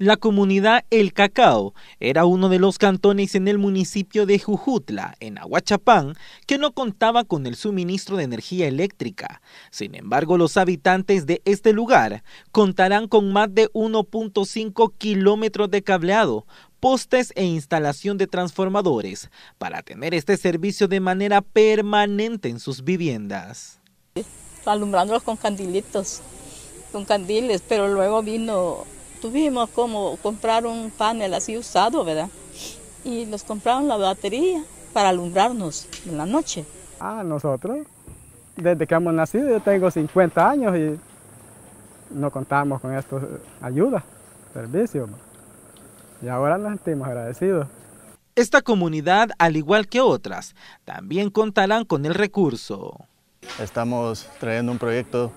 La comunidad El Cacao era uno de los cantones en el municipio de Jujutla, en Aguachapán, que no contaba con el suministro de energía eléctrica. Sin embargo, los habitantes de este lugar contarán con más de 1.5 kilómetros de cableado, postes e instalación de transformadores para tener este servicio de manera permanente en sus viviendas. Alumbrándolos con candilitos, con candiles, pero luego vino tuvimos como comprar un panel así usado, ¿verdad? Y nos compraron la batería para alumbrarnos en la noche. Ah, nosotros, desde que hemos nacido, yo tengo 50 años y no contamos con estos ayudas, servicios. Y ahora nos sentimos agradecidos. Esta comunidad, al igual que otras, también contarán con el recurso. Estamos trayendo un proyecto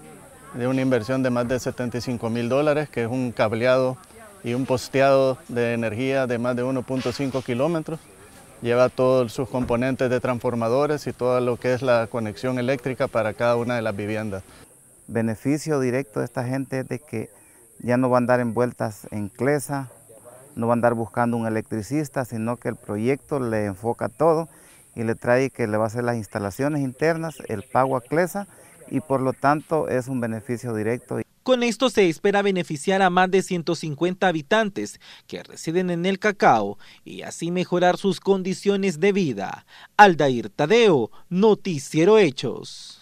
de una inversión de más de 75 mil dólares, que es un cableado y un posteado de energía de más de 1.5 kilómetros. Lleva todos sus componentes de transformadores y todo lo que es la conexión eléctrica para cada una de las viviendas. Beneficio directo de esta gente es de que ya no va a andar envueltas en clesa, no va a andar buscando un electricista, sino que el proyecto le enfoca todo y le trae que le va a hacer las instalaciones internas, el pago a clesa y por lo tanto es un beneficio directo. Con esto se espera beneficiar a más de 150 habitantes que residen en el cacao y así mejorar sus condiciones de vida. Aldair Tadeo, Noticiero Hechos.